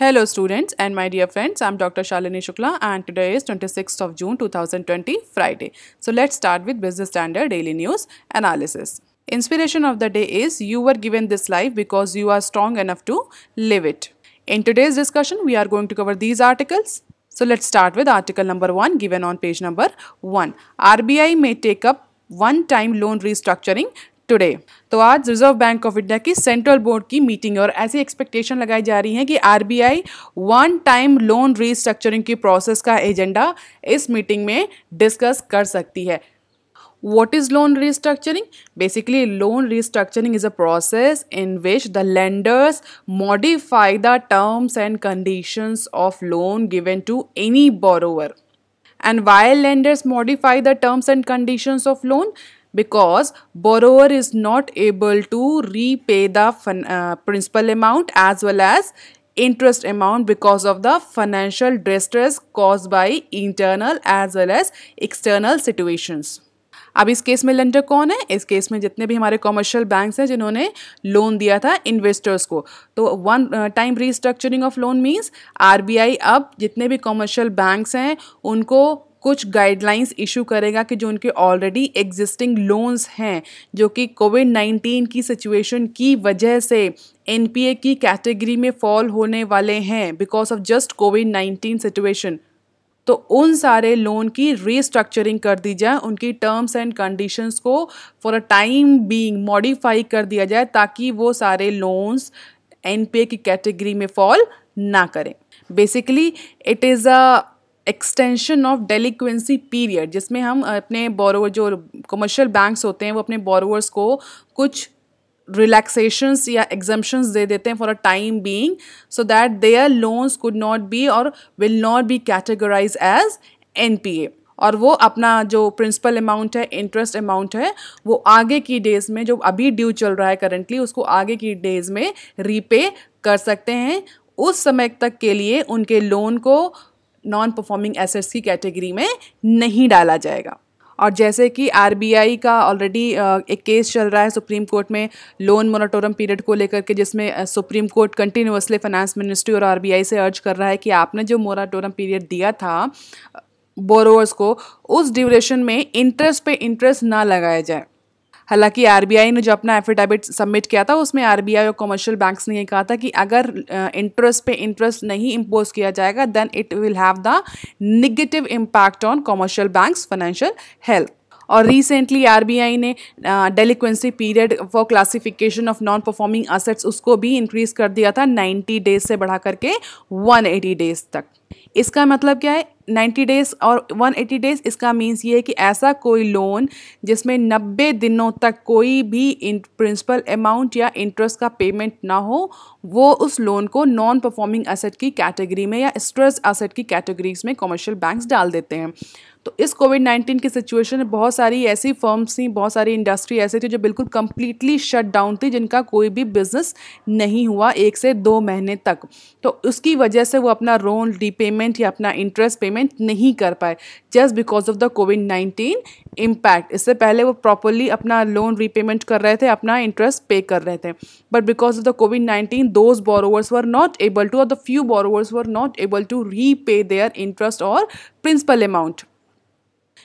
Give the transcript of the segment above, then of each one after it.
Hello students and my dear friends, I'm Dr. Shalini Shukla and today is 26th of June 2020, Friday. So let's start with Business Standard Daily News Analysis. Inspiration of the day is you were given this life because you are strong enough to live it. In today's discussion, we are going to cover these articles. So let's start with article number 1 given on page number 1. RBI may take up one-time loan restructuring today तो आज Reserve Bank of India की central board की meeting है और ऐसी expectation लगाई जा रही है कि RBI one time loan restructuring की प्रोसेस का एजेंडा इस मीटिंग में डिस्कस कर सकती है what is loan restructuring basically loan restructuring is a process in which the lenders modify the terms and conditions of loan given to any borrower and while lenders modify the terms and conditions of loan because borrower is not able to repay the fun, uh, principal amount as well as interest amount because of the financial distress caused by internal as well as external situations. अब इस case में lender कौन है इस case में जितने भी हमारे कॉमर्शियल बैंक्स हैं जिन्होंने लोन दिया था इन्वेस्टर्स को तो one time restructuring of loan means RBI अब जितने भी कॉमर्शियल बैंक्स हैं उनको कुछ गाइडलाइंस इशू करेगा कि जो उनके ऑलरेडी एग्जिस्टिंग लोन्स हैं जो कि कोविड नाइन्टीन की सिचुएशन की वजह से एन की कैटेगरी में फॉल होने वाले हैं because of just COVID nineteen situation तो उन सारे लोन की रीस्ट्रक्चरिंग कर दी जाए उनकी टर्म्स एंड कंडीशंस को for a time being modify कर दिया जाए ताकि वो सारे लोन्स एन की कैटेगरी में फॉल ना करें basically it is a extension of delinquency period जिसमें हम अपने बोरोवर जो कमर्शियल बैंक्स होते हैं वो अपने बोरोवर्स को कुछ रिलैक्सेशंस या एग्जाम्शंस दे देते हैं for a time being so that their loans could not be और will not be categorise as N और वो अपना जो प्रिंसिपल अमाउंट है इंटरेस्ट अमाउंट है वो आगे की डेज में जो अभी ड्यू चल रहा है करंटली उसको आगे की डेज में रीपे कर सकते हैं उस समय तक के लिए उनके लोन को नॉन परफॉर्मिंग एसेट्स की कैटेगरी में नहीं डाला जाएगा और जैसे कि आर का ऑलरेडी uh, एक केस चल रहा है सुप्रीम कोर्ट में लोन मोराटोरम पीरियड को लेकर के जिसमें Supreme Court continuously finance ministry और आर से अर्ज कर रहा है कि आपने जो मोराटोरम पीरियड दिया था बोरोवर्स uh, को उस ड्यूरेशन में इंटरेस्ट पे इंटरेस्ट ना लगाया जाए हालांकि आरबीआई ने जो अपना एफिडेविट सबमिट किया था उसमें आरबीआई और कमर्शियल बैंक्स ने ये कहा था कि अगर इंटरेस्ट पे इंटरेस्ट नहीं इम्पोज किया जाएगा then it will have the negative impact on commercial banks financial health और रिसेंटली आरबीआई ने delinquency period for classification of non performing assets उसको भी इंक्रीज कर दिया था 90 डेज से बढ़ा करके 180 डेज तक इसका मतलब क्या है 90 डेज़ और 180 डेज़ इसका मीन्स ये है कि ऐसा कोई लोन जिसमें 90 दिनों तक कोई भी प्रिंसिपल अमाउंट या इंटरेस्ट का पेमेंट ना हो वो उस लोन को नॉन परफॉर्मिंग एसेट की कैटेगरी में या स्ट्रेस एसेट की कैटेगरीज में कॉमर्शियल बैंक्स डाल देते हैं तो इस कोविड नाइन्टीन की सिचुएशन में बहुत सारी ऐसी फर्म्स थी बहुत सारी इंडस्ट्री ऐसी थी जो बिल्कुल कम्प्लीटली शट डाउन थी जिनका कोई भी बिजनेस नहीं हुआ एक से दो महीने तक तो उसकी वजह से वो अपना लोन रीपेमेंट या अपना इंटरेस्ट पेमेंट नहीं कर पाए just because of the COVID nineteen impact इससे पहले वो प्रॉपरली अपना लोन रीपेमेंट कर रहे थे अपना इंटरेस्ट पे कर रहे थे but because of the COVID nineteen those borrowers were not able to और the few borrowers were not able to repay their interest और प्रिंसिपल अमाउंट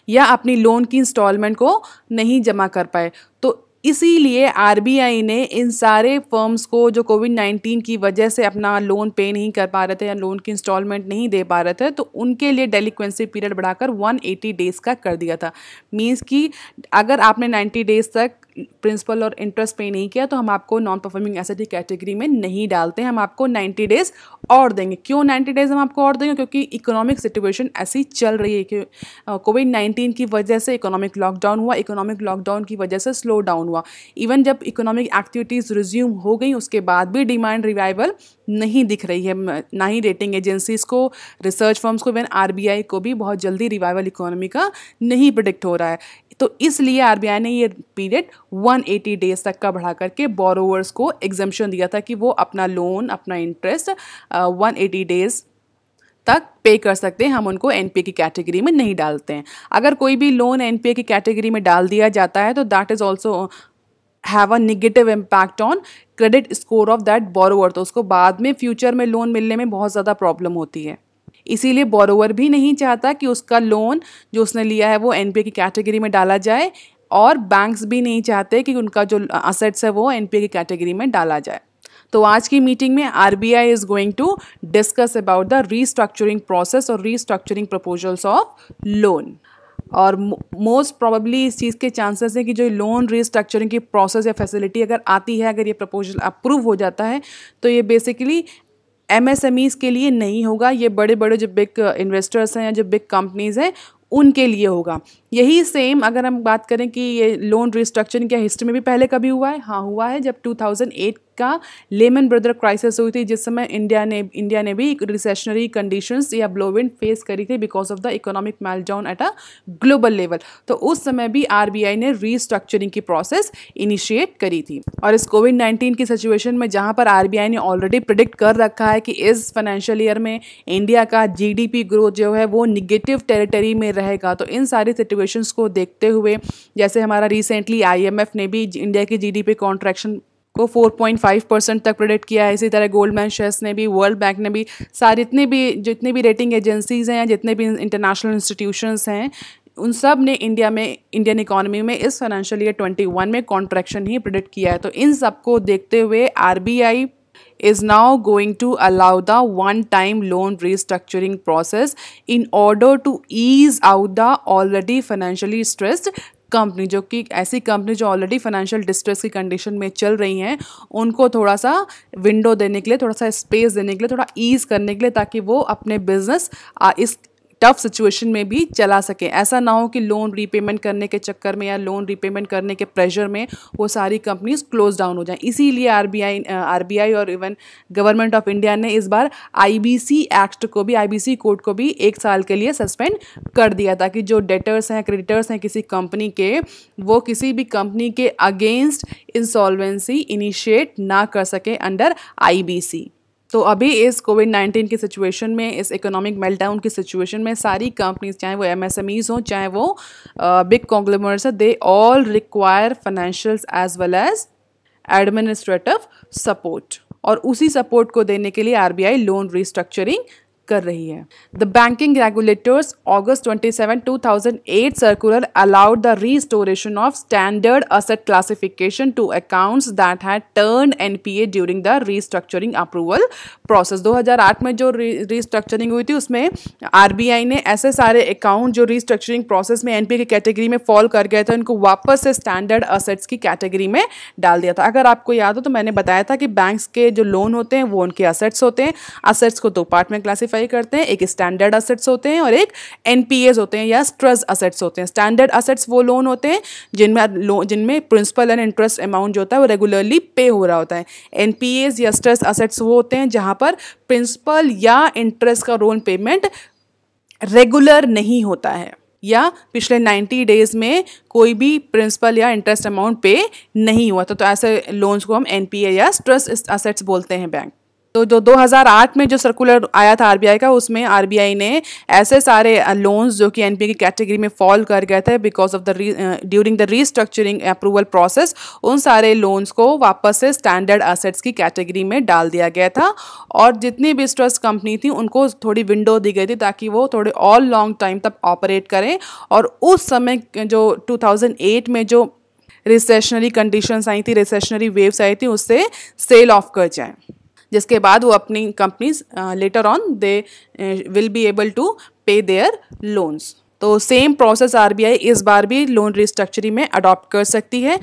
या अपनी लोन की इंस्टॉलमेंट को नहीं जमा कर पाए तो इसीलिए आरबीआई ने इन सारे फर्म्स को जो कोविड नाइन्टीन की वजह से अपना लोन पे नहीं कर पा रहे थे या लोन की इंस्टॉलमेंट नहीं दे पा रहे थे तो उनके लिए डेलीक्वेंसी पीरियड बढ़ाकर 180 डेज़ का कर दिया था मीन्स कि अगर आपने 90 डेज़ तक प्रिंसिपल और इंटरेस्ट पे नहीं किया तो हम आपको नॉन परफॉर्मिंग एसेट की कैटेगरी में नहीं डालते हैं हम आपको 90 डेज़ और देंगे क्यों 90 डेज़ हम आपको और देंगे क्योंकि इकोनॉमिक सिचुएशन ऐसी चल रही है कि कोविड नाइन्टीन की वजह से इकोनॉमिक लॉकडाउन हुआ इकोनॉमिक लॉकडाउन की वजह से स्लो डाउन हुआ इवन जब इकोनॉमिक एक्टिविटीज़ रिज्यूम हो गई उसके बाद भी डिमांड रिवाइवल नहीं दिख रही है ना ही रेटिंग एजेंसीज़ को रिसर्च फर्म्स को इवन आर को भी बहुत जल्दी रिवाइवल इकोनॉमी का नहीं प्रोडिक्ट हो रहा है तो इसलिए आर ने ये पीरियड 180 डेज तक का बढ़ा करके बोरोवर्स को एग्जामेशन दिया था कि वो अपना लोन अपना इंटरेस्ट वन एटी डेज़ तक पे कर सकते हैं हम उनको एन की कैटेगरी में नहीं डालते हैं अगर कोई भी लोन एन की कैटेगरी में डाल दिया जाता है तो that is also have a negative impact on credit score of that borrower तो उसको बाद में फ्यूचर में लोन मिलने में बहुत ज़्यादा प्रॉब्लम होती है इसीलिए बोरोवर भी नहीं चाहता कि उसका लोन जो उसने लिया है वो एन की कैटेगरी में डाला जाए और बैंक्स भी नहीं चाहते कि उनका जो असेट्स है वो एन की कैटेगरी में डाला जाए तो आज की मीटिंग में R B I is going to discuss about the restructuring process और रीस्ट्रक्चरिंग प्रपोजल्स ऑफ लोन और मोस्ट प्रॉबली इस चीज़ के चांसेस हैं कि जो लोन रीस्ट्रक्चरिंग की प्रोसेस या फैसिलिटी अगर आती है अगर ये प्रपोजल अप्रूव हो जाता है तो ये बेसिकली एमएसएमईज़ के लिए नहीं होगा ये बड़े बड़े जो बिग इन्वेस्टर्स हैं या जो बिग कंपनीज़ हैं उनके लिए होगा यही सेम अगर हम बात करें कि ये लोन रिस्ट्रक्चरिंग क्या हिस्ट्री में भी पहले कभी हुआ है हाँ हुआ है जब 2008 का लेमन ब्रदर क्राइसिस हुई थी जिस समय इंडिया ने इंडिया ने भी रिसेशनरी कंडीशंस या ब्लोविंड फेस करी थी because of the economic meltdown at a global level तो उस समय भी आर ने रीस्ट्रक्चरिंग की प्रोसेस इनिशिएट करी थी और इस कोविड नाइन्टीन की सिचुएशन में जहाँ पर आर ने ऑलरेडी प्रिडिक्ट कर रखा है कि इस फाइनेंशियल ईयर में इंडिया का जी ग्रोथ जो है वो निगेटिव टेरिटरी में रहेगा तो इन सारी सिचुएशंस को देखते हुए जैसे हमारा रिसेंटली आईएमएफ ने भी इंडिया की जीडीपी कॉन्ट्रैक्शन को 4.5 परसेंट तक प्रोडिक्ट किया है इसी तरह गोल्डमैन शेयर्स ने भी वर्ल्ड बैंक ने भी सारे जितने भी जितने भी रेटिंग एजेंसीज़ हैं या जितने भी इंटरनेशनल इंस्टीट्यूशंस हैं उन सब ने इंडिया में इंडियन इकोनॉमी में इस फाइनेंशियल ईयर 21 में कॉन्ट्रैक्शन ही प्रोडिक्ट किया है तो इन सबको देखते हुए RBI is now going to allow the one-time loan restructuring process in order to ease out the already financially stressed company जो कि ऐसी कंपनी जो ऑलरेडी फाइनेंशियल डिस्ट्रेस की कंडीशन में चल रही हैं उनको थोड़ा सा विंडो देने के लिए थोड़ा सा स्पेस देने के लिए थोड़ा ईज करने के लिए ताकि वो अपने बिजनेस इस टफ सिचुएशन में भी चला सकें ऐसा ना हो कि लोन रीपेमेंट करने के चक्कर में या लोन रीपेमेंट करने के प्रेशर में वो सारी कंपनीज क्लोज डाउन हो जाएं इसीलिए आरबीआई आरबीआई और इवन गवर्नमेंट ऑफ इंडिया ने इस बार आईबीसी एक्ट को भी आईबीसी कोड को भी एक साल के लिए सस्पेंड कर दिया ताकि जो डेटर्स हैं क्रेडिटर्स हैं किसी कंपनी के वो किसी भी कंपनी के अगेंस्ट इंसॉल्वेंसी इनिशिएट ना कर सकें अंडर आई तो अभी इस कोविड नाइन्टीन की सिचुएशन में इस इकोनॉमिक मेल्टाउन की सिचुएशन में सारी कंपनीज चाहे वो एमएसएमईज हों चाहे वो big conglomerates they all require financials as well as administrative support और उसी सपोर्ट को देने के लिए आरबीआई लोन रिस्ट्रक्चरिंग कर रही है the banking regulators August 27, 2008 circular allowed the restoration of standard asset classification to accounts that had turn NPA during the restructuring approval process 2008 में जो रीस्ट्रक्चरिंग हुई थी उसमें आरबीआई ने ऐसे सारे अकाउंट जो रीस्ट्रक्चरिंग प्रोसेस में एनपीए की कैटेगरी में फॉल कर गए थे उनको वापस से स्टैंडर्ड असेट्स की कैटेगरी में डाल दिया था अगर आपको याद हो तो मैंने बताया था कि बैंक्स के जो लोन होते हैं वो उनके असेट्स होते हैं असेट्स को दो पार्ट में क्लासीफाई क्लासीफाई करते हैं एक स्टैंडर्ड असेट्स होते हैं और एक एनपीएस होते हैं या ट्रस्ट असेट्स होते हैं स्टैंडर्ड असेट्स वो लोन होते हैं जिनमें लोन जिनमें प्रिंसिपल एंड इंटरेस्ट अमाउंट जो होता है वो रेगुलरली पे हो रहा होता है एन या ट्रस्ट असेट्स वो होते हैं जहाँ पर प्रिंसिपल या इंटरेस्ट का लोन पेमेंट रेगुलर नहीं होता है या पिछले 90 डेज़ में कोई भी प्रिंसिपल या इंटरेस्ट अमाउंट पे नहीं हुआ था तो, तो ऐसे लोन्स को हम एनपीए या ट्रस्ट असेट्स बोलते हैं बैंक तो जो 2008 में जो सर्कुलर आया था आरबीआई का उसमें आरबीआई ने ऐसे सारे लोन्स जो कि एनपीए की कैटेगरी में फॉल कर गए थे because of the during the restructuring approval process उन सारे लोन्स को वापस से स्टैंडर्ड असेट्स की कैटेगरी में डाल दिया गया था और जितनी भी ट्रस्ट कंपनी थी उनको थोड़ी विंडो दी गई थी ताकि वो थोड़े ऑल लॉन्ग टाइम तक ऑपरेट करें और उस समय जो टू में जो रिसेशनरी कंडीशंस आई थी रिसेशनरी वेव्स आई थी उससे सेल ऑफ कर जाएँ जिसके बाद वो अपनी companies later on they will be able to pay their loans तो सेम प्रोसेस आरबीआई इस बार भी लोन रिस्ट्रक्चरिंग में अडॉप्ट कर सकती है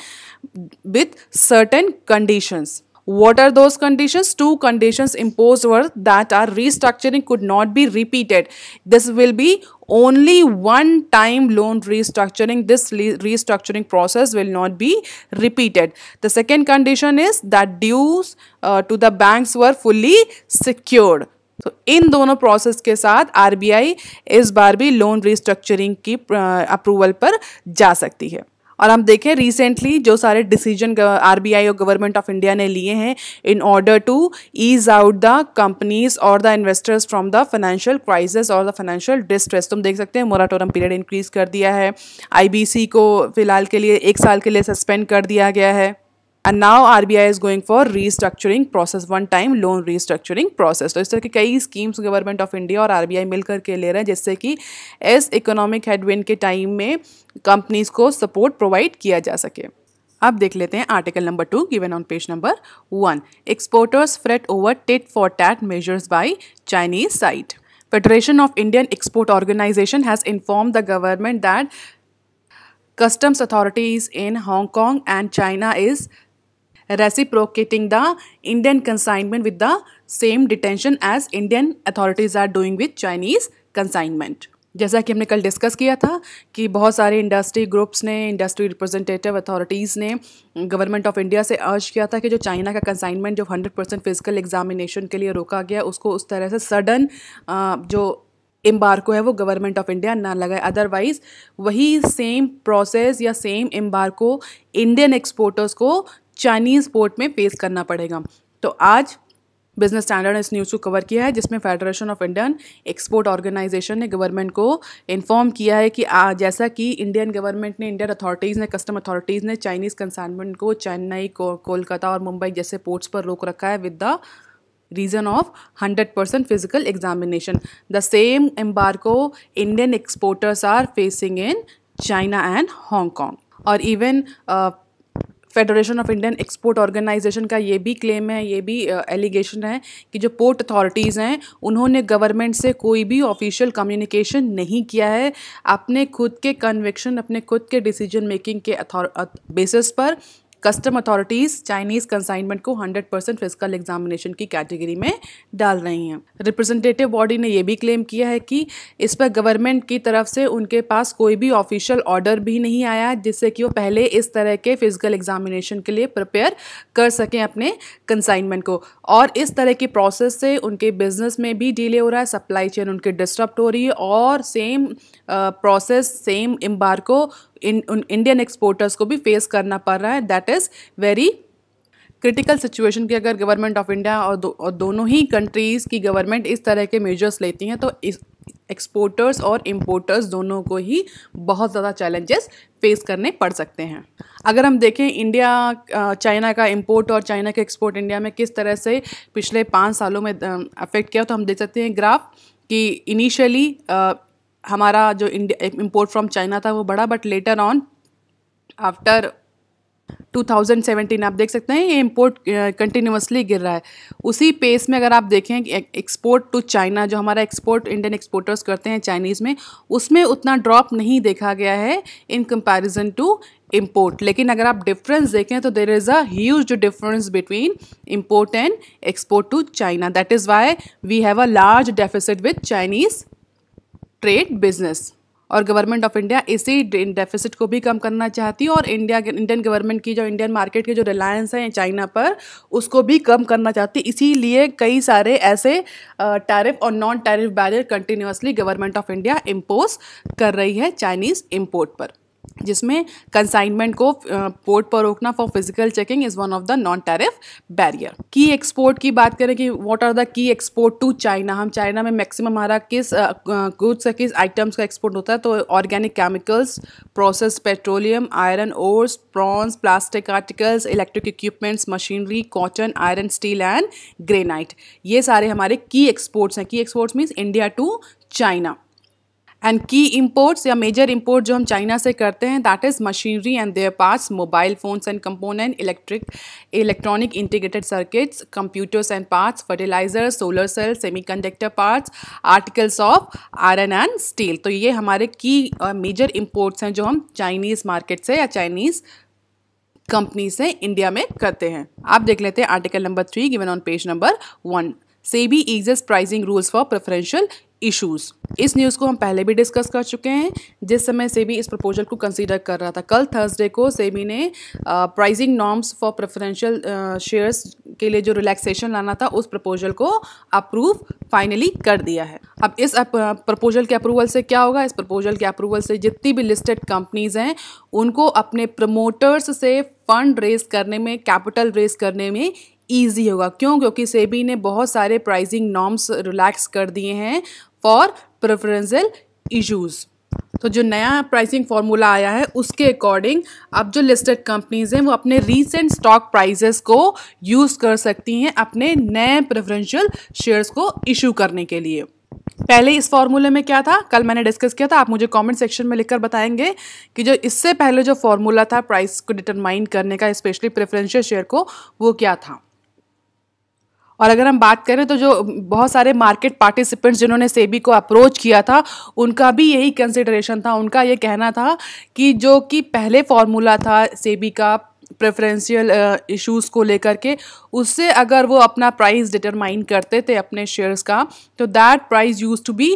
with certain conditions What are those conditions? Two conditions imposed were that our restructuring could not be repeated. This will be only one time loan restructuring. This restructuring process will not be repeated. The second condition is that dues uh, to the banks were fully secured. तो इन दोनों process के साथ RBI इस बार भी loan restructuring की approval पर जा सकती है और हम देखें रिसेंटली जो सारे डिसीजन आर और गवर्नमेंट ऑफ इंडिया ने लिए हैं in order to ease out the companies और the investors from the financial crisis और द फाइनेंशियल डिस्ट्रेस तुम देख सकते हैं मोराटोरम पीरियड इंक्रीज कर दिया है सी को फिलहाल के लिए एक साल के लिए सस्पेंड कर दिया गया है and now R B I is going for restructuring process one time loan restructuring process तो इस तरह की कई स्कीम्स गवर्नमेंट ऑफ इंडिया और आर बी आई मिलकर के ले रहे हैं जिससे कि एस इकोनॉमिक हेडविन के टाइम में कंपनीज को सपोर्ट प्रोवाइड किया जा सके अब देख लेते हैं article number two given on page number one exporters fret over tit for tat measures by Chinese side Federation of Indian Export Organisation has inform the government that customs authorities in Hong Kong and China is reciprocating the Indian consignment with the same detention as Indian authorities are doing with Chinese consignment. जैसा कि हमने कल discuss किया था कि बहुत सारे industry groups ने इंडस्ट्री रिप्रेजेंटेटिव अथॉरिटीज़ ने गवर्नमेंट ऑफ इंडिया से अर्ज किया था कि जो चाइना का कंसाइनमेंट जो 100 परसेंट फिजिकल एग्जामिनेशन के लिए रोका गया उसको उस तरह से सडन जो एम्बार्को है वो गवर्नमेंट ऑफ इंडिया ना लगाए अदरवाइज़ वही सेम प्रोसेस या सेम एम्बार्को इंडियन एक्सपोर्टर्स को चाइनीज़ पोर्ट में फेस करना पड़ेगा तो आज बिजनेस स्टैंडर्ड ने इस न्यूज़ को कवर किया है जिसमें Federation of Indian Export Organisation ने गवर्नमेंट को इन्फॉर्म किया है कि आ, जैसा कि इंडियन गवर्नमेंट ने इंडियन अथॉरिटीज़ ने कस्टम अथॉरिटीज़ ने चाइनीज़ कंसाइनमेंट को चेन्नई को कोलकाता और मुंबई जैसे पोर्ट्स पर रोक रखा है with the reason of hundred percent physical examination the same embargo Indian exporters are facing in China and Kong और even Federation of Indian Export Organisation का ये भी क्लेम है ये भी एलिगेशन uh, है कि जो पोर्ट अथॉरिटीज़ हैं उन्होंने गवर्नमेंट से कोई भी ऑफिशियल कम्युनिकेशन नहीं किया है अपने खुद के कन्विक्शन अपने खुद के डिसीजन मेकिंग के बेसिस uh, पर कस्टम अथॉरिटीज़ चाइनीज़ कंसाइनमेंट को 100 परसेंट फिजिकल एग्जामिनेशन की कैटेगरी में डाल रही हैं रिप्रेजेंटेटिव बॉडी ने यह भी क्लेम किया है कि इस पर गवर्नमेंट की तरफ से उनके पास कोई भी ऑफिशियल ऑर्डर भी नहीं आया जिससे कि वो पहले इस तरह के फिजिकल एग्जामिनेशन के लिए प्रिपेयर कर सकें अपने कंसाइनमेंट को और इस तरह की प्रोसेस से उनके बिजनेस में भी डिले हो रहा है सप्लाई चेन उनकी डिस्टर्ब हो रही है और सेम प्रोसेस सेम एम्बार्को इन इंडियन एक्सपोर्टर्स को भी फेस करना पड़ रहा है that is very critical situation की अगर गवर्नमेंट ऑफ इंडिया और, दो, और दोनों ही कंट्रीज़ की गवर्नमेंट इस तरह के मेजर्स लेती हैं तो इस एक्सपोर्टर्स और इम्पोर्टर्स दोनों को ही बहुत ज़्यादा चैलेंजेस फेस करने पड़ सकते हैं अगर हम देखें इंडिया चाइना का इम्पोर्ट और चाइना का एक्सपोर्ट इंडिया में किस तरह से पिछले पाँच सालों में अफेक्ट किया तो हम देख सकते हैं ग्राफ कि इनिशियली हमारा जो इम्पोर्ट फ्रॉम चाइना था वो बढ़ा बट लेटर ऑन आफ्टर 2017 आप देख सकते हैं ये इम्पोर्ट कंटिन्यूसली गिर रहा है उसी पेस में अगर आप देखें कि एक्सपोर्ट टू चाइना जो हमारा एक्सपोर्ट इंडियन एक्सपोर्टर्स करते हैं चाइनीज़ में उसमें उतना ड्रॉप नहीं देखा गया है इन कंपैरिजन टू इम्पोर्ट लेकिन अगर आप डिफरेंस देखें तो there is a difference between import and export to China that is why we have a large deficit with Chinese trade business और गवर्नमेंट ऑफ इंडिया इसी डेफिसिट को भी कम करना चाहती है और इंडिया इंडियन गवर्नमेंट की जो इंडियन मार्केट की जो रिलायंस है चाइना पर उसको भी कम करना चाहती इसीलिए कई सारे ऐसे टैरिफ और non tariff barrier continuously government of India impose कर रही है चाइनीज़ इम्पोर्ट पर जिसमें कंसाइनमेंट को पोर्ट पर रोकना for physical checking is one of the non tariff barrier की एक्सपोर्ट की बात करें कि what are the key export to China हम चाइना में मैक्सिमम हमारा किस गुड्स या किस आइटम्स का एक्सपोर्ट होता है तो organic chemicals process petroleum iron ores prawns plastic articles electric equipments machinery cotton iron steel and granite ये सारे हमारे की एक्सपोर्ट्स हैं key exports means India to China and key imports या मेजर इम्पोर्ट जो हम चाइना से करते हैं that is machinery and their parts mobile phones and component electric electronic integrated circuits computers and parts fertilizer solar cell semiconductor parts articles of iron and steel तो ये हमारे की मेजर इम्पोर्ट्स हैं जो हम चाइनीज़ मार्केट से या Chinese company से इंडिया में करते हैं आप देख लेते हैं article number three given on page number one SEBI eases pricing rules for preferential issues इस न्यूज़ को हम पहले भी डिस्कस कर चुके हैं जिस समय सेबी इस प्रपोजल को कंसीडर कर रहा था कल थर्सडे को सेबी ने pricing norms for preferential shares के लिए जो रिलैक्सेशन लाना था उस प्रपोजल को अप्रूव फाइनली कर दिया है अब इस प्रपोजल के अप्रूवल से क्या होगा इस प्रपोजल के अप्रूवल से जितनी भी लिस्टेड कंपनीज़ हैं उनको अपने प्रमोटर्स से फंड रेज करने में कैपिटल रेज करने में ईजी होगा क्यों क्योंकि सेबी ने बहुत सारे प्राइजिंग नॉर्म्स रिलैक्स कर दिए हैं फॉर प्रेफरेंशियल इशूज़ तो जो नया प्राइसिंग फॉर्मूला आया है उसके अकॉर्डिंग अब जो लिस्टेड कंपनीज हैं वो अपने रीसेंट स्टॉक प्राइजेस को यूज़ कर सकती हैं अपने नए प्रेफरेंशियल शेयर्स को इशू करने के लिए पहले इस फॉर्मूले में क्या था कल मैंने डिस्कस किया था आप मुझे कमेंट सेक्शन में लिखकर बताएंगे कि जो इससे पहले जो फॉर्मूला था प्राइस को डिटरमाइन करने का स्पेशली प्रेफरेंशियल शेयर को वो क्या था और अगर हम बात करें तो जो बहुत सारे मार्केट पार्टिसिपेंट्स जिन्होंने सेबी को अप्रोच किया था उनका भी यही कंसिडरेशन था उनका ये कहना था कि जो कि पहले फॉर्मूला था सेबी का प्रेफरेंशियल इश्यूज़ uh, को लेकर के उससे अगर वो अपना प्राइस डिटरमाइन करते थे अपने शेयर्स का तो that price use to be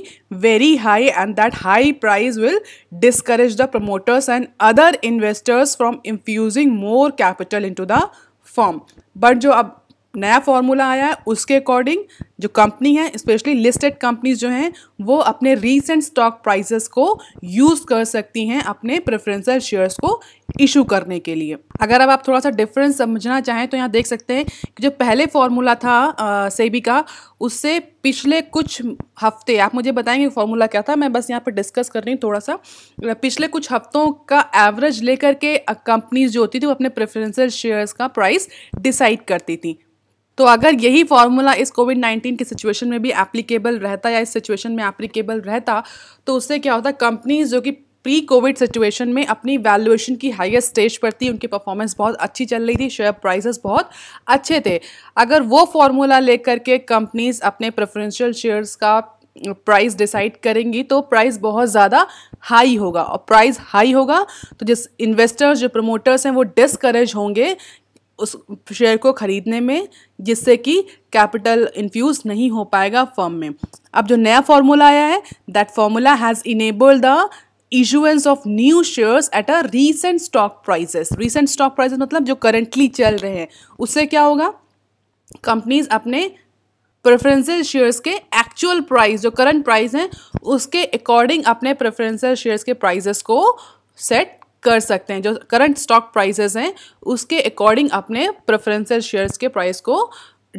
very high and that high price will discourage the promoters and other investors from infusing more capital into the firm but जो अब नया फार्मूला आया है उसके अकॉर्डिंग जो कंपनी है स्पेशली लिस्टेड कंपनीज जो हैं वो अपने रीसेंट स्टॉक प्राइसेस को यूज़ कर सकती हैं अपने प्रेफरेंसल शेयर्स को इशू करने के लिए अगर अब आप थोड़ा सा डिफरेंस समझना चाहें तो यहाँ देख सकते हैं कि जो पहले फार्मूला था सेबी का उससे पिछले कुछ हफ्ते आप मुझे बताएंगे फार्मूला क्या था मैं बस यहाँ पर डिस्कस कर रही हूँ थोड़ा सा पिछले कुछ हफ्तों का एवरेज लेकर के कंपनीज जो होती थी वो अपने प्रेफरेंसल शेयर्स का प्राइस डिसाइड करती थी तो अगर यही फार्मूला इस कोविड नाइन्टीन की सिचुएशन में भी एप्लीकेबल रहता या इस सिचुएशन में एप्लीकेबल रहता तो उससे क्या होता कंपनीज जो कि प्री कोविड सिचुएशन में अपनी वैल्यूएशन की हाईएस्ट स्टेज पर थी उनकी परफॉर्मेंस बहुत अच्छी चल रही थी शेयर प्राइसेस बहुत अच्छे थे अगर वो फार्मूला लेकर के कंपनीज अपने प्रेफरेंशियल शेयर्स का प्राइस डिसाइड करेंगी तो प्राइस बहुत ज़्यादा हाई होगा और प्राइस हाई होगा तो जिस इन्वेस्टर्स जो प्रमोटर्स हैं वो डिसकरेज होंगे उस शेयर को ख़रीदने में जिससे कि कैपिटल इन्फ्यूज़ नहीं हो पाएगा फर्म में अब जो नया फार्मूला आया है that formula has enable the issuance of new shares at a recent stock prices recent stock prices मतलब जो करेंटली चल रहे हैं उससे क्या होगा कंपनीज अपने प्रेफरेंसेज शेयर्स के एक्चुअल प्राइस जो करंट प्राइस हैं उसके अकॉर्डिंग अपने प्रेफरेंसेज शेयर्स के प्राइजेस को सेट कर सकते हैं जो करंट स्टॉक प्राइसेस हैं उसके अकॉर्डिंग अपने प्रेफरेंसेस शेयर्स के प्राइस को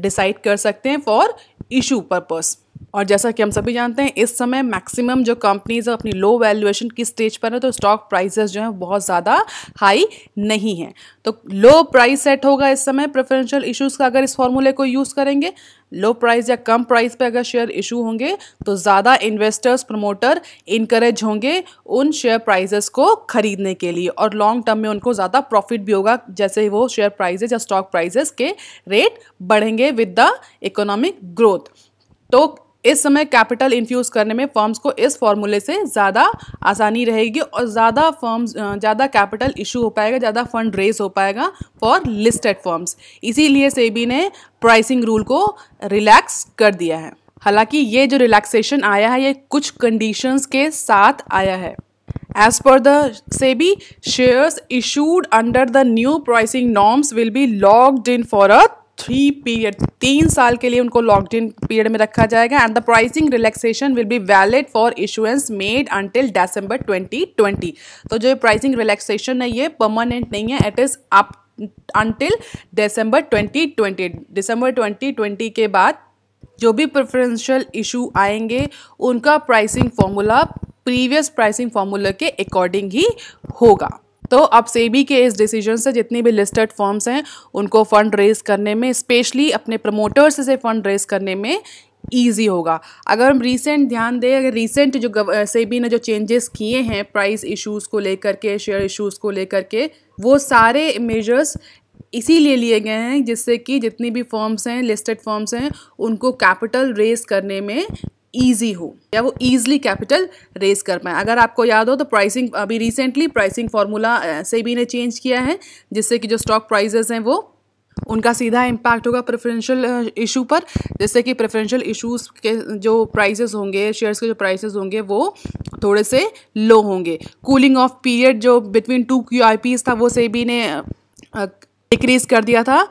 डिसाइड कर सकते हैं फॉर इशू पर्पज़ और जैसा कि हम सभी जानते हैं इस समय मैक्सिमम जो कंपनीज है अपनी लो वैल्यूएशन की स्टेज पर है तो स्टॉक प्राइसेस जो हैं बहुत ज़्यादा हाई नहीं है तो लो प्राइस सेट होगा इस समय प्रेफरेंशियल इश्यूज़ का अगर इस फॉर्मूले को यूज़ करेंगे लो प्राइस या कम प्राइस पे अगर शेयर इशू होंगे तो ज़्यादा इन्वेस्टर्स प्रमोटर इनकरेज होंगे उन शेयर प्राइजेस को खरीदने के लिए और लॉन्ग टर्म में उनको ज़्यादा प्रॉफिट भी होगा जैसे वो शेयर प्राइजेज या स्टॉक प्राइजेस के रेट बढ़ेंगे विद द इकोनॉमिक ग्रोथ तो इस समय कैपिटल इन्फ्यूज़ करने में फर्म्स को इस फॉर्मूले से ज़्यादा आसानी रहेगी और ज़्यादा फर्म्स ज़्यादा कैपिटल इशू हो पाएगा ज़्यादा फंड रेज हो पाएगा फॉर लिस्टेड फर्म्स इसीलिए सेबी ने प्राइसिंग रूल को रिलैक्स कर दिया है हालांकि ये जो रिलैक्सेशन आया है ये कुछ कंडीशंस के साथ आया है as per the SEBI shares issued under the new pricing norms will be locked in for a three period तीन साल के लिए उनको लॉकड इन पीरियड में रखा जाएगा and the pricing relaxation will be valid for issuance made until December 2020 तो जो ये प्राइसिंग रिलैक्सेशन है ये परमानेंट नहीं है it is up until December 2020 दिसंबर 2020 के बाद जो भी प्रेफरेंशियल इशू आएंगे उनका pricing formula previous pricing formula के अकॉर्डिंग ही होगा तो अब सेबी के इस डिसीजन से जितनी भी लिस्टेड फॉर्म्स हैं उनको फंड रेज करने में स्पेशली अपने प्रमोटर्स से फंड रेज करने में ईजी होगा अगर हम रिसेंट ध्यान दें अगर रिसेंट जो सेबी ने जो चेंजेस किए हैं प्राइस इश्यूज़ को लेकर के शेयर इश्यूज़ को लेकर के वो सारे मेजर्स इसीलिए लिए गए हैं जिससे कि जितनी भी फॉर्म्स हैं लिस्टेड फॉर्म्स हैं उनको कैपिटल रेज करने में ईजी हो या वो ईजली कैपिटल रेज कर पाएँ अगर आपको याद हो तो प्राइसिंग अभी रिसेंटली प्राइसिंग फार्मूला से भी ने चेंज किया है जिससे कि जो स्टॉक प्राइजेज हैं वो उनका सीधा इम्पैक्ट होगा प्रेफरेंशियल इशू पर जैसे कि प्रेफरेंशियल इशूज़ के जो प्राइसेस होंगे शेयर्स के जो प्राइसेस होंगे वो थोड़े से लो होंगे कूलिंग ऑफ पीरियड जो बिटवीन टू क्यू था वो सेबी ने डिक्रीज़ कर दिया था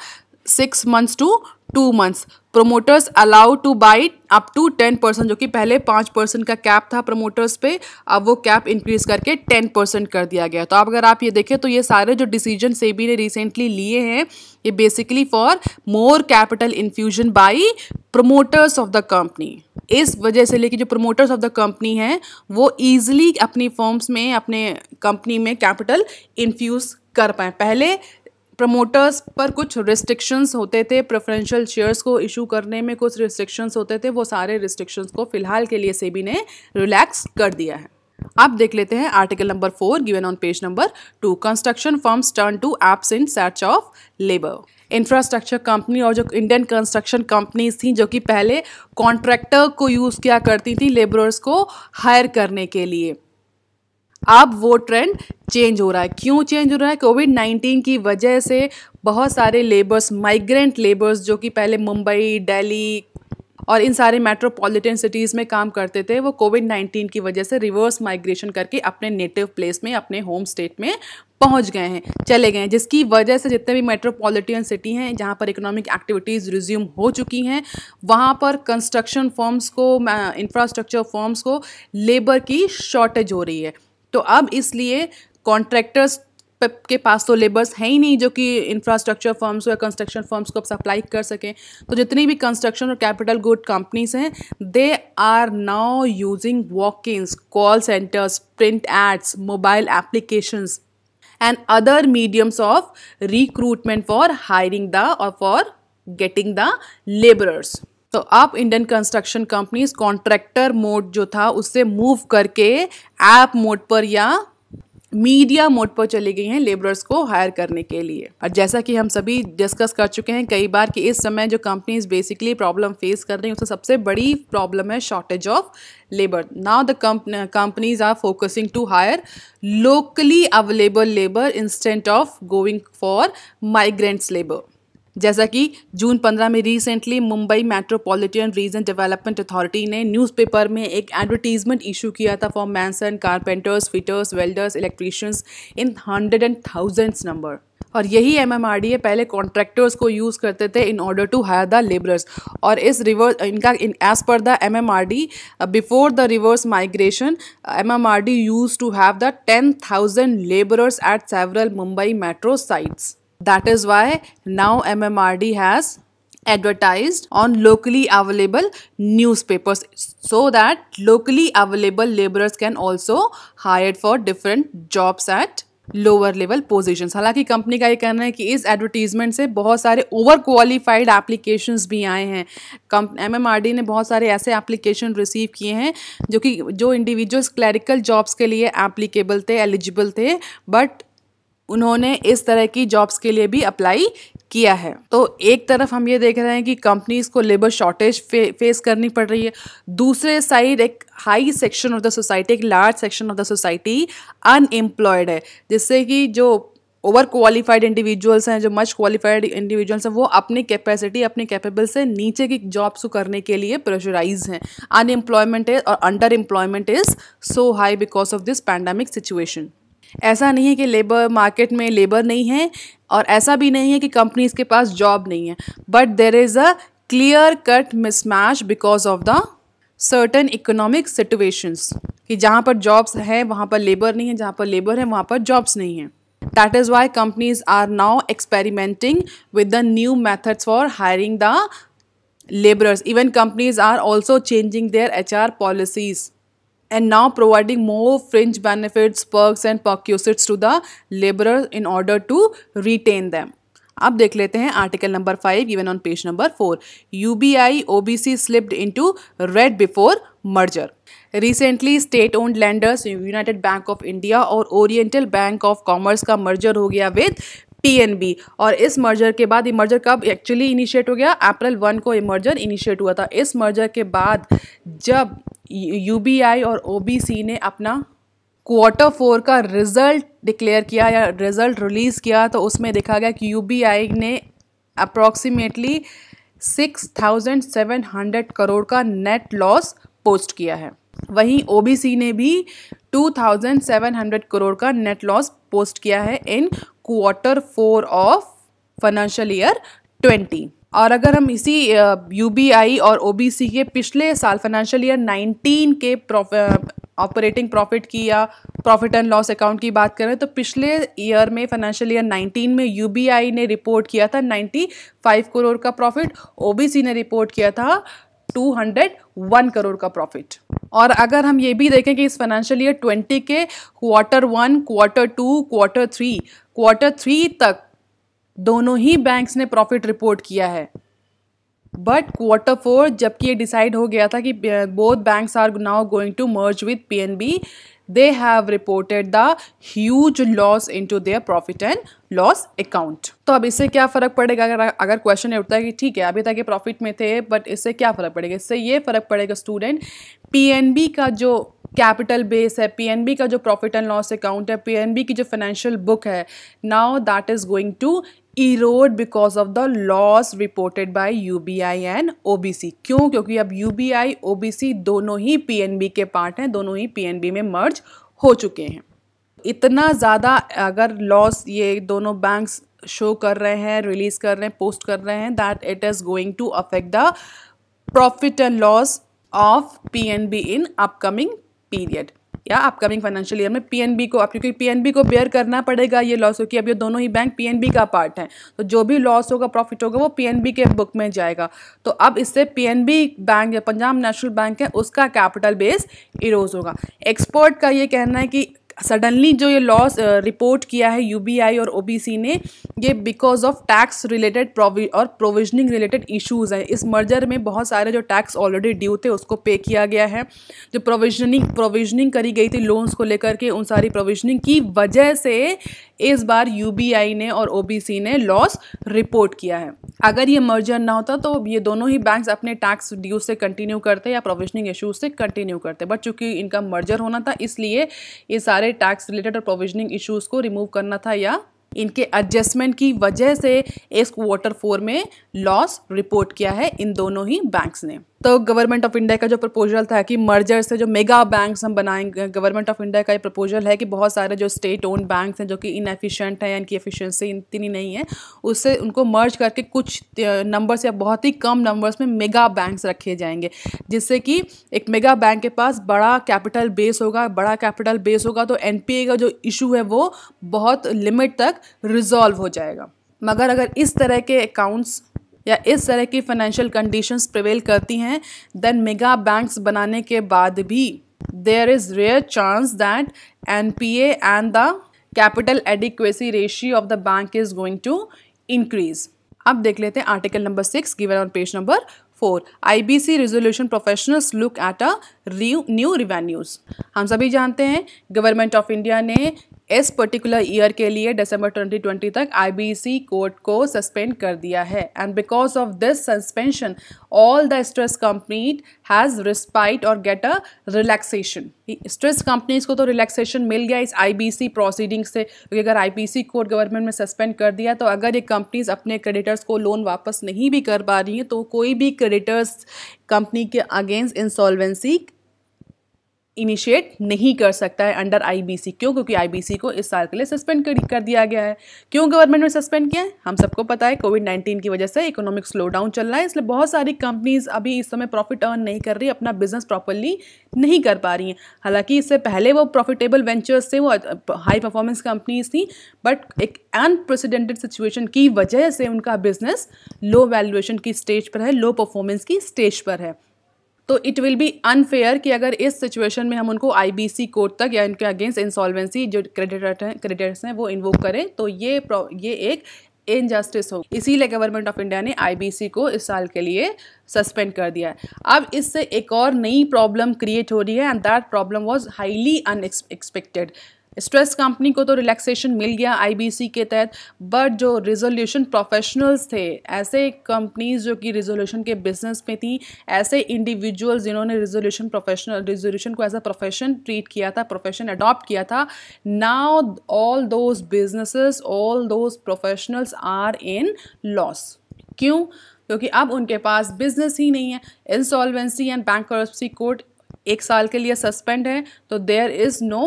six months to two months promoters allow to buy up to ten percent जो कि पहले पाँच परसेंट का कैप था प्रोमोटर्स पे अब वो कैप इंक्रीज करके टेन परसेंट कर दिया गया तो अब अगर आप ये देखें तो ये सारे जो डिसीजन सेबी ने रिसेंटली लिए हैं ये basically for more capital infusion by promoters of the company इस वजह से लेकिन जो प्रोमोटर्स ऑफ द कंपनी हैं वो ईजिली अपनी फॉर्म्स में अपने कंपनी में कैपिटल इन्फ्यूज़ कर पाए पहले प्रमोटर्स पर कुछ रिस्ट्रिक्शंस होते थे प्रेफरेंशियल शेयर्स को इशू करने में कुछ रिस्ट्रिक्शंस होते थे वो सारे रिस्ट्रिक्शंस को फिलहाल के लिए सेबी ने रिलैक्स कर दिया है आप देख लेते हैं article number four given on page number two construction firms turn to apps in search of labour infrastructure company और जो इंडियन कंस्ट्रक्शन कंपनीज थी जो कि पहले कॉन्ट्रैक्टर को यूज़ किया करती थी लेबरर्स को हायर करने के लिए अब वो ट्रेंड चेंज हो रहा है क्यों चेंज हो रहा है कोविड नाइन्टीन की वजह से बहुत सारे लेबर्स माइग्रेंट लेबर्स जो कि पहले मुंबई दिल्ली और इन सारे मेट्रोपॉलिटन सिटीज़ में काम करते थे वो कोविड नाइन्टीन की वजह से रिवर्स माइग्रेशन करके अपने नेटिव प्लेस में अपने होम स्टेट में पहुंच गए हैं चले गए हैं जिसकी वजह से जितने भी मेट्रोपॉलिटन सिटी हैं जहां पर इकोनॉमिक एक्टिविटीज़ रिज्यूम हो चुकी हैं वहां पर कंस्ट्रक्शन फॉर्म्स को इंफ्रास्ट्रक्चर फॉर्म्स को लेबर की शॉर्टेज हो रही है तो अब इसलिए कॉन्ट्रैक्टर्स के पास तो लेबर्स हैं ही नहीं जो कि इंफ्रास्ट्रक्चर फर्म्स या कंस्ट्रक्शन फर्म्स को सप्लाई कर सकें तो जितनी भी कंस्ट्रक्शन और कैपिटल गुड कंपनीज हैं they are now using walk ins call centres print ads mobile applications and other mediums of recruitment for hiring the और फॉर गेटिंग द लेबरर्स तो अब Indian construction companies contractor mode जो था उससे move करके app mode पर या media mode पर चली गई हैं लेबरर्स को हायर करने के लिए और जैसा कि हम सभी डिस्कस कर चुके हैं कई बार कि इस समय जो कंपनीज बेसिकली प्रॉब्लम फेस कर रही हैं उससे सबसे बड़ी प्रॉब्लम है shortage of labour now the companies are focusing to hire locally available labour instead of going for migrants labour जैसा कि जून 15 में recently Mumbai metropolitan region development authority ने न्यूज़पेपर में एक एडवर्टीजमेंट इशू किया था for masons carpenters fitters welders electricians in hundred and thousands number और यही M M R D A पहले कॉन्ट्रैक्टर्स को यूज़ करते थे in order to higher the labourers और इस रिवर्स इनका इन as per the M M R D before the reverse migration M M R D use to have the ten thousand labourers at several Mumbai metro sites That is why now MMRD has advertised on locally available newspapers so that locally available laborers can also hired for different jobs at lower level position हालांकि company का ये कहना है कि इस advertisement से बहुत सारे ओवर क्वालिफाइड एप्लीकेशन भी आए हैं कम एम आर डी ने बहुत सारे ऐसे एप्लीकेशन रिसीव किए हैं जो कि जो इंडिविजुअल्स क्लैरिकल जॉब्स के लिए एप्लीकेबल थे एलिजिबल थे बट उन्होंने इस तरह की जॉब्स के लिए भी अप्लाई किया है तो एक तरफ हम ये देख रहे हैं कि कंपनीज को लेबर शॉर्टेज फे, फेस करनी पड़ रही है दूसरे साइड एक high section of the society एक large section of the society unemployed है जिससे कि जो ओवर क्वालिफाइड इंडिविजुअल्स हैं जो मच क्वालिफाइड इंडिविजुअल्स हैं वो अपनी कैपेसिटी अपने कैपेबल से नीचे की जॉब्स को करने के लिए प्रेशराइज हैं अनएम्प्लॉयमेंट इज और under employment is so high because of this pandemic situation ऐसा नहीं है कि लेबर मार्केट में लेबर नहीं है और ऐसा भी नहीं है कि कंपनीज के पास जॉब नहीं है but there is a clear cut mismatch because of the certain economic situations कि जहाँ पर जॉब्स है वहाँ पर लेबर नहीं है जहाँ पर लेबर है वहाँ पर जॉब्स नहीं है that is why companies are now experimenting with the new methods for hiring the labourers even companies are also changing their H R policies and now providing more fringe benefits, perks and perquisites to the laborer in order to retain them. अब देख लेते हैं article number five given on page number four U B I O B C slipped into red before merger recently state owned lenders United Bank of India और Oriental Bank of Commerce का merger हो गया with PNB और इस merger के बाद ये merger कब एक्चुअली इनिशिएट हो गया अप्रैल वन को ये मर्जर इनिशिएट हुआ था इस मर्जर के बाद जब यूबीआई और ओबीसी ने अपना क्वार्टर फोर का रिजल्ट डिक्लेयर किया या रिजल्ट रिलीज़ किया तो उसमें देखा गया कि यूबीआई ने approximately six thousand seven hundred crore का नेट लॉस पोस्ट किया है वहीं ओबीसी ने भी two thousand seven hundred crore का नेट लॉस पोस्ट किया है in quarter four of financial year twenty और अगर हम इसी यू और ओ के पिछले साल फाइनेंशियल ईयर नाइनटीन के ऑपरेटिंग प्रॉफिट की या प्रॉफिट एंड लॉस अकाउंट की बात करें तो पिछले ईयर में फाइनेंशियल ईयर 19 में यू ने रिपोर्ट किया था 95 करोड़ का प्रॉफिट ओ ने रिपोर्ट किया था 201 करोड़ का प्रॉफिट और अगर हम ये भी देखें कि इस फाइनेंशियल ईयर 20 के quarter one quarter two quarter three quarter three तक दोनों ही बैंक्स ने प्रॉफिट रिपोर्ट किया है बट क्वार्टर फोर जबकि ये डिसाइड हो गया था कि both banks are now going to merge with P they have reported the huge loss into their profit and loss account तो अब इससे क्या फर्क पड़ेगा अगर अगर क्वेश्चन ये उठता है कि ठीक है अभी तक ये प्रॉफिट में थे बट इससे क्या फर्क पड़ेगा इससे ये फर्क पड़ेगा स्टूडेंट पीएनबी का जो कैपिटल बेस है पीएनबी का जो प्रॉफिट एंड लॉस अकाउंट है पीएनबी की जो फाइनेंशियल बुक है now that is going to because of the loss reported by U B I and O B C क्यों क्योंकि अब U B I O B C दोनों ही P N B के पार्ट हैं दोनों ही पी एन बी में मर्ज हो चुके हैं इतना ज़्यादा अगर लॉस ये दोनों बैंक्स शो कर रहे हैं रिलीज़ कर रहे हैं पोस्ट कर रहे हैं that it is going to affect the profit and loss of P N B in upcoming period या अपकमिंग फाइनेंशियल ईयर में पीएनबी को आप क्योंकि पीएनबी को बेयर करना पड़ेगा ये लॉस क्योंकि अब ये दोनों ही बैंक पीएनबी का पार्ट है तो जो भी लॉस होगा प्रॉफिट होगा वो पीएनबी के बुक में जाएगा तो अब इससे पीएनबी बैंक या पंजाब नेशनल बैंक है उसका कैपिटल बेस इरोज होगा एक्सपोर्ट का ये कहना है कि सडनली जो ये लॉस रिपोर्ट किया है यूबीआई और ओबीसी ने ये बिकॉज ऑफ टैक्स रिलेटेड और प्रोविजनिंग रिलेटेड इश्यूज हैं इस मर्जर में बहुत सारे जो टैक्स ऑलरेडी ड्यू थे उसको पे किया गया है जो प्रोविजनिंग प्रोविजनिंग करी गई थी लोन्स को लेकर के उन सारी प्रोविजनिंग की वजह से इस बार यूबीआई ने और ओबीसी ने लॉस रिपोर्ट किया है अगर ये मर्जर ना होता तो ये दोनों ही बैंक्स अपने टैक्स ड्यू से कंटिन्यू करते या प्रोविजनिंग इशूज़ से कंटिन्यू करते बट चूंकि इनका मर्जर होना था इसलिए ये सारे सारे टैक्स रिलेटेड और प्रोविजनिंग इश्यूज को रिमूव करना था या इनके एडजस्टमेंट की वजह से इस क्वार्टर फोर में लॉस रिपोर्ट किया है इन दोनों ही बैंक्स ने तो गवर्नमेंट ऑफ इंडिया का जो प्रपोजल था कि मर्जर से जो मेगा बैंक्स हम बनाएंगे गवर्नमेंट ऑफ इंडिया का ये प्रपोजल है कि बहुत सारे जो स्टेट ओन बैंक्स हैं जो कि एफिशियंट हैं इनकी एफिशिएंसी इतनी नहीं है उससे उनको मर्ज करके कुछ नंबर्स या बहुत ही कम नंबर्स में मेगा बैंक्स रखे जाएंगे जिससे कि एक मेगा बैंक के पास बड़ा कैपिटल बेस होगा बड़ा कैपिटल बेस होगा तो एन का जो इशू है वो बहुत लिमिट तक रिजॉल्व हो जाएगा मगर अगर इस तरह के अकाउंट्स या इस तरह की फाइनेंशियल कंडीशंस प्रिवेल करती हैं देन मेगा बैंक्स बनाने के बाद भी there is rare chance that N P A and the capital adequacy ratio of the bank is going to increase अब देख लेते हैं article number six given on page number four I B C resolution professionals look at a new revenues हम सभी जानते हैं government of India ने इस पर्टिकुलर ईयर के लिए दिसंबर 2020 तक आईबीसी कोर्ट को सस्पेंड कर दिया है and because of this suspension all the stress company has respite और get a relaxation stress companies को तो रिलैक्सेशन मिल गया इस आईबीसी प्रोसीडिंग से क्योंकि अगर आईबीसी कोर्ट गवर्नमेंट में सस्पेंड कर दिया तो अगर ये कंपनीज अपने क्रेडिटर्स को लोन वापस नहीं भी कर पा रही हैं तो कोई भी क्रेडिटर्स कंपनी के अगेंस्ट इंसॉल्वेंसी इनिशिएट नहीं कर सकता है अंडर आईबीसी क्यों क्योंकि आईबीसी को इस साल के लिए सस्पेंड कर, दिया गया है क्यों गवर्नमेंट ने सस्पेंड किया है हम सबको पता है कोविड नाइन्टीन की वजह से इकोनॉमिक स्लो डाउन चल रहा है इसलिए बहुत सारी कंपनीज अभी इस समय प्रॉफिट अर्न नहीं कर रही अपना बिजनेस प्रॉपरली नहीं कर पा रही हैं हालांकि इससे पहले वो प्रॉफिटेबल वेंचर्स थे वो हाई परफॉर्मेंस कंपनीज थी बट एक अनप्रेसिडेंटेड सिचुएशन की वजह से उनका बिजनेस लो वैल्यूएशन की स्टेज पर है लो परफॉर्मेंस की स्टेज पर है तो इट विल बी अनफेयर कि अगर इस सिचुएशन में हम उनको आईबीसी कोर्ट तक या इनके अगेंस्ट इंसॉल्वेंसी जो क्रेडिटर हैं क्रेडिटर्स हैं वो इन्वोक करें तो ये ये एक इनजस्टिस हो इसीलिए गवर्नमेंट ऑफ इंडिया ने आईबीसी को इस साल के लिए सस्पेंड कर दिया है अब इससे एक और नई प्रॉब्लम क्रिएट हो रही है and that problem was highly unexpected stress company को तो रिलैक्सेशन मिल गया आईबीसी के तहत बट जो रिजोल्यूशन प्रोफेशनल्स थे ऐसे कंपनीज जो कि रिजोल्यूशन के बिजनेस में थी ऐसे इंडिविजुअल्स जिन्होंने रिजोल्यूशन प्रोफेशनल रिजोल्यूशन को एज अ प्रोफेशन ट्रीट किया था प्रोफेशन अडॉप्ट किया था now all those business all those professionals are in loss क्यों क्योंकि अब उनके पास बिजनेस ही नहीं है इंसॉल्वेंसी एंड बैंक कोर्ट एक साल के लिए सस्पेंड है तो there is no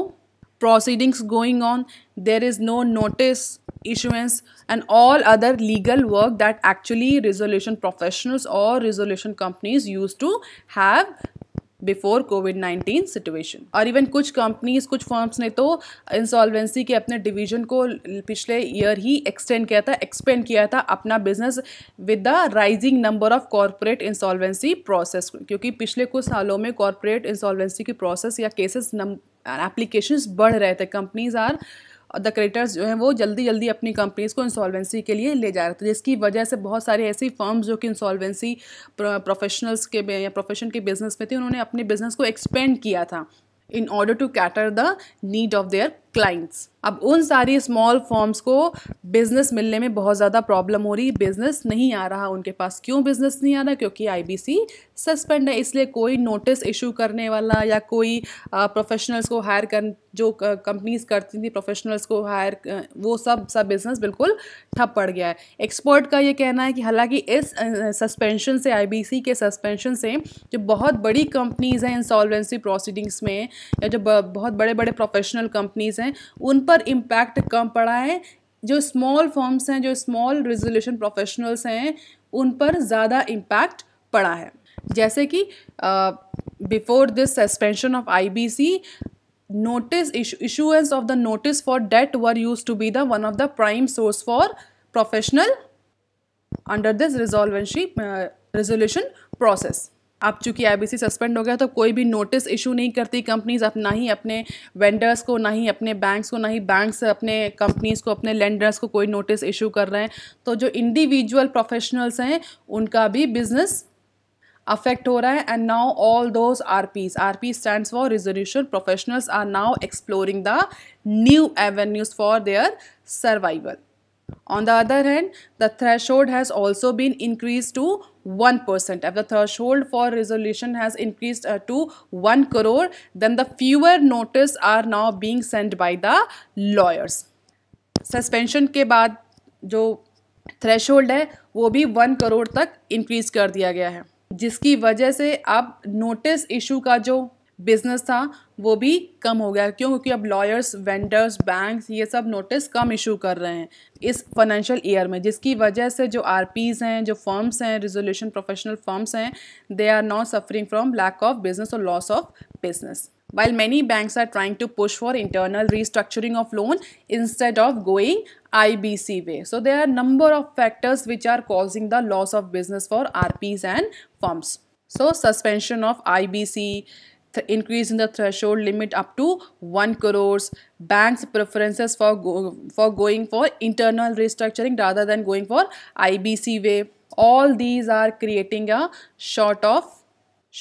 proceedings going on there is no notice issuance and all other legal work that actually resolution professionals or resolution companies used to have before COVID nineteen situation और even कुछ companies कुछ firms ने तो insolvency के अपने division को पिछले year ही extend किया था एक्सपेंड किया था अपना business with the rising number of corporate insolvency process क्योंकि पिछले कुछ सालों में कॉरपोरेट इंसॉल्वेंसी की प्रोसेस या केसेस एप्लीकेशन बढ़ रहे थे कंपनीज आर और द क्रेडिटर्स जो हैं वो जल्दी जल्दी अपनी कंपनीज़ को इंसॉल्वेंसी के लिए ले जा रहे थे जिसकी वजह से बहुत सारे ऐसी फर्म्स जो कि इंसॉल्वेंसी प्रोफेशनल्स के या प्रोफेशन के बिजनेस में थे उन्होंने अपने बिजनेस को एक्सपेंड किया था in order to cater the need of their clients अब उन सारी स्मॉल फॉर्म्स को बिज़नेस मिलने में बहुत ज़्यादा प्रॉब्लम हो रही बिज़नेस नहीं आ रहा उनके पास क्यों बिज़नेस नहीं आ रहा क्योंकि आईबीसी सस्पेंड है इसलिए कोई नोटिस इशू करने वाला या कोई प्रोफेशनल्स को हायर कर जो कंपनीज़ करती थी प्रोफेशनल्स को हायर वो सब सब बिज़नेस बिल्कुल ठप पड़ गया है एक्सपर्ट का ये कहना है कि हालांकि इस सस्पेंशन से आईबीसी के सस्पेंशन से जो बहुत बड़ी कंपनीज़ हैं इंसॉल्वेंसी प्रोसीडिंग्स में या जो बहुत बड़े बड़े प्रोफेशनल कंपनीज़ हैं हैं उन पर इम्पैक्ट कम पड़ा है जो स्मॉल फॉर्म्स हैं जो स्मॉल रिजोल्यूशन प्रोफेशनल्स हैं उन पर ज़्यादा इम्पैक्ट पड़ा है जैसे कि before this suspension of IBC notice issuance of the notice for debt were use to be the one of the prime source for professional under this रिजोल्वेंशी रिजोल्यूशन प्रोसेस अब चूंकि आईबीसी सस्पेंड हो गया तो कोई भी नोटिस इशू नहीं करती कंपनीज अब ना ही अपने वेंडर्स को ना ही अपने बैंक्स को ना ही बैंक्स अपने कंपनीज को अपने लेंडर्स को कोई नोटिस इशू कर रहे हैं तो जो इंडिविजुअल प्रोफेशनल्स हैं उनका भी बिजनेस अफेक्ट हो रहा है and now all those R Ps R P stand for resolution professionals are now exploring the new avenues for their survival On the other hand, the threshold has also been increased to 1%. If the threshold for resolution has increased uh, to 1 crore, then the fewer notice are now being sent by the lawyers. Suspension के बाद जो threshold है वो भी 1 करोड़ तक increase कर दिया गया है जिसकी वजह से अब नोटिस इशू का जो बिजनेस था वो भी कम हो गया क्यों क्योंकि अब लॉयर्स वेंडर्स बैंक ये सब नोटिस कम इशू कर रहे हैं इस फाइनेंशियल ईयर में जिसकी वजह से जो आर हैं जो फर्म्स हैं रिजोल्यूशन प्रोफेशनल फर्म्स हैं they are not suffering from lack of business और loss of business while many banks are trying to push for internal restructuring of loan instead of going I B C way so they are number of factors which are causing the loss of business for R Ps and forms so suspension of I B C th- increase in the threshold limit up to 1 crores banks preferences for go- for going for internal restructuring rather than going for ibc way all these are creating a short of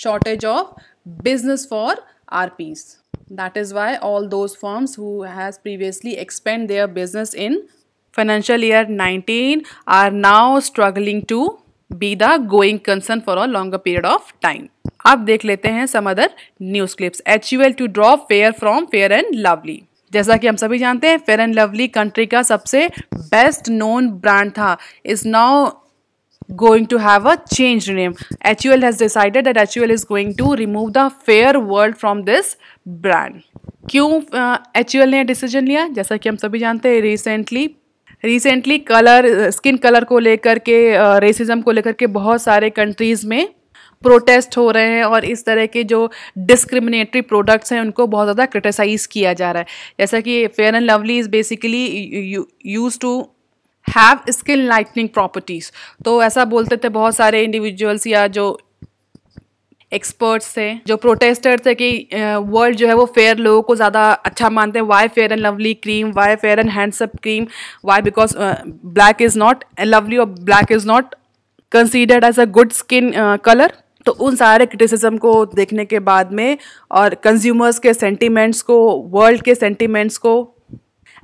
shortage of business for rps that is why all those firms who has previously expand their business in financial year 19 are now struggling to be the going concern for a longer period of time आप देख लेते हैं some other news clips H U L to draw fair from Fair and Lovely जैसा कि हम सभी जानते हैं फेयर एंड लवली कंट्री का सबसे बेस्ट नोन ब्रांड था is now going to have a changed name. HUL has decided that HUL is going to remove the fair word from this brand. क्यों एच यूएल ने decision लिया जैसा कि हम सभी जानते हैं recently recently colour skin colour को लेकर के रेसिज्म uh, को लेकर के बहुत सारे कंट्रीज़ में प्रोटेस्ट हो रहे हैं और इस तरह के जो डिस्क्रिमिनेटरी प्रोडक्ट्स हैं उनको बहुत ज़्यादा क्रिटिसाइज़ किया जा रहा है जैसा कि Fair and Lovely is basically use to have skin lightening properties तो ऐसा बोलते थे बहुत सारे इंडिविजुअल्स या जो एक्सपर्ट्स थे जो प्रोटेस्टर थे कि वर्ल्ड जो है वो फेयर लोगों को ज़्यादा अच्छा मानते हैं why Fair and Lovely cream why Fair and Handsome cream why because black is not lovely और black is not considered as a good skin colour तो उन सारे क्रिटिसिज्म को देखने के बाद में और कंज्यूमर्स के सेंटिमेंट्स को वर्ल्ड के सेंटिमेंट्स को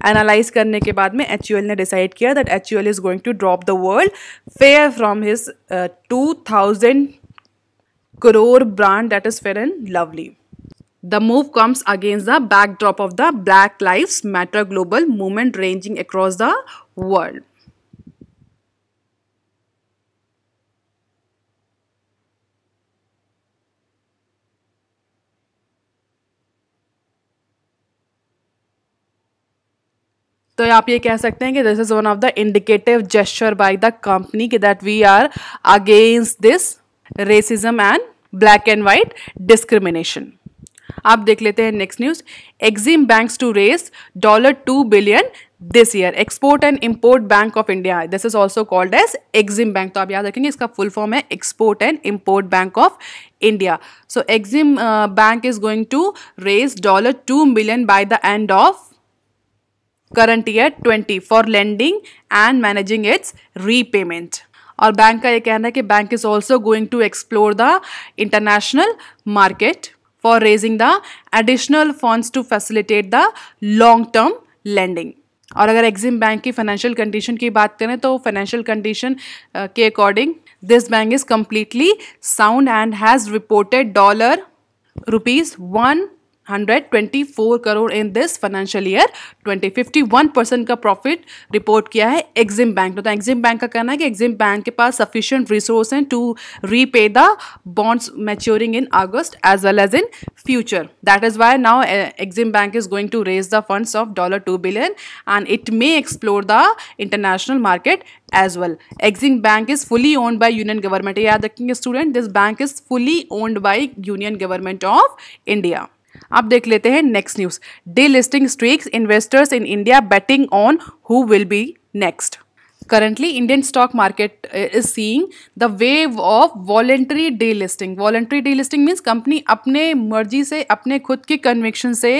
एनालाइज करने के बाद में एच ने डिसाइड किया that H is going to drop the world fair from his two thousand Koror brand that is fair and lovely. The move comes against the backdrop of the Black Lives Matter global movement ranging across the world. तो आप ये कह सकते हैं कि this is one of the indicative gesture by the company कि that we are against this racism and black and white discrimination. आप देख लेते हैं next news Exim banks to raise dollar two billion this year export and import bank of India this is also called as Exim bank तो आप याद रखेंगे इसका full form है export and import bank of India so Exim bank is going to raise dollar two million by the end of current year 20 for lending and managing its repayment और bank का ये कहना है कि bank is also going to explore the international market for raising the additional funds to facilitate the long term lending और अगर Exim bank की financial condition की बात करें तो फाइनेंशियल कंडीशन uh, के according this bank is completely sound and has reported dollar rupees one 124 crore in this financial year 2051 percent का profit report किया है एग्जिम बैंक तो एग्जिम बैंक का कहना है कि एग्जिम बैंक के पास सफिशियंट रिसोर्स हैं to repay the bonds maturing in August as well as in future that is why now Exim bank is going to raise the funds of dollar two billion and it may explore the international market as well. Exim Bank is fully owned by Union Government. Yeah, the student, this bank is fully owned by Union Government of India. अब देख लेते हैं next news delisting streaks investors in India betting on who will be next currently indian stock market uh, is seeing the wave of voluntary delisting voluntary delisting means company अपने मर्जी से अपने खुद की कन्विक्शन से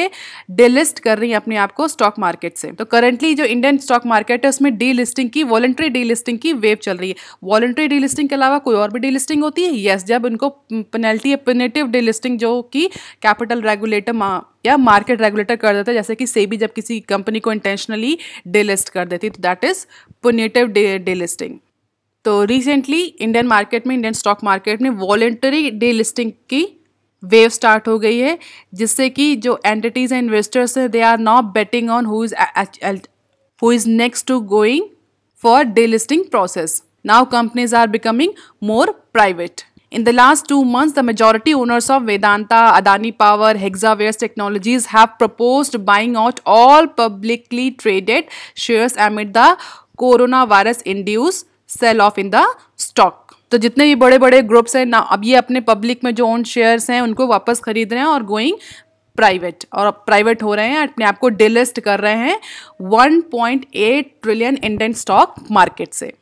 डिलिस्ट कर रही है अपने आप को स्टॉक मार्केट से तो करंटली जो इंडियन स्टॉक मार्केट है उसमें डीलिस्टिंग की वॉलेंट्री डीलिस्टिंग की वेव चल रही है वॉलेंट्री डीलिस्टिंग के अलावा कोई और भी डीलिस्टिंग होती है यस yes, जब इनको पेनल्टी या पेनेटिव डीलिस्टिंग जो कि कैपिटल रेगुलेटर या मार्केट रेगुलेटर कर देता है जैसे कि सेबी जब किसी कंपनी को इंटेंशनली डेलिस्ट कर देती तो दैट इज़ पुनेटिव डेलिस्टिंग तो रिसेंटली इंडियन मार्केट में इंडियन स्टॉक मार्केट में वॉलेंटरी डेलिस्टिंग की वेव स्टार्ट हो गई है जिससे कि जो एंटिटीज़ एंड इन्वेस्टर्स हैं they are not betting on who is who is next to going for delisting process now companies are becoming more private In the last two months, the majority owners of Vedanta, Adani Power, Hexawares Technologies have proposed buying out all publicly traded shares amid the coronavirus induced sell off in the stock. तो जितने भी बड़े बड़े groups हैं ना अब ये अपने पब्लिक में जो ओन शेयर्स हैं उनको वापस खरीद रहे हैं और गोइंग प्राइवेट और प्राइवेट हो रहे हैं अपने आप को डिलिस्ट कर रहे हैं 1.8 ट्रिलियन इंडियन स्टॉक मार्केट से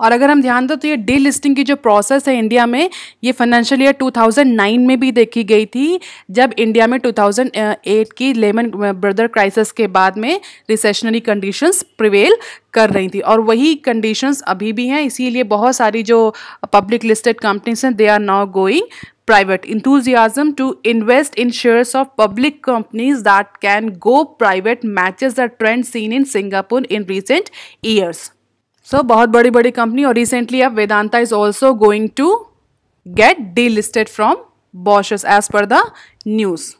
और अगर हम ध्यान दें तो ये डी लिस्टिंग की जो प्रोसेस है इंडिया में ये फाइनेंशियल ईयर 2009 में भी देखी गई थी जब इंडिया में 2008 की लेमन ब्रदर क्राइसिस के बाद में रिसेशनरी कंडीशंस प्रिवेल कर रही थी और वही कंडीशंस अभी भी हैं इसीलिए बहुत सारी जो पब्लिक लिस्टेड कंपनीज हैं they are now going private enthusiasm to invest in shares of public companies that can go private matches the trend seen in Singapore in recent years so so, बहुत बड़ी बड़ी company और recently अब Vedanta is also going to get delisted from bourses as per the news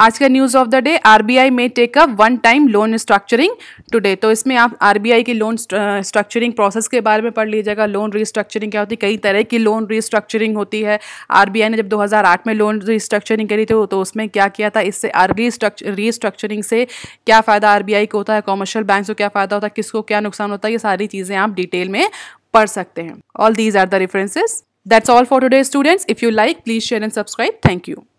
आज का news of the day RBI में take a one time loan structuring today तो इसमें आप आरबीआई की लोन स्ट्रक्चरिंग प्रोसेस के बारे में पढ़ लीजिएगा लोन रीस्ट्रक्चरिंग क्या होती है कई तरह की लोन रीस्ट्रक्चरिंग होती है आरबीआई ने जब 2008 में लोन रीस्ट्रक्चरिंग करी थी तो उसमें क्या किया था इससे रीस्ट्रक्चरिंग से क्या फ़ायदा आरबीआई को होता है कॉमर्शियल बैंक को क्या फ़ायदा होता है किसको क्या नुकसान होता है ये सारी चीज़ें आप डिटेल में पढ़ सकते हैं all these are the references that's all for today students if you like please share and subscribe thank you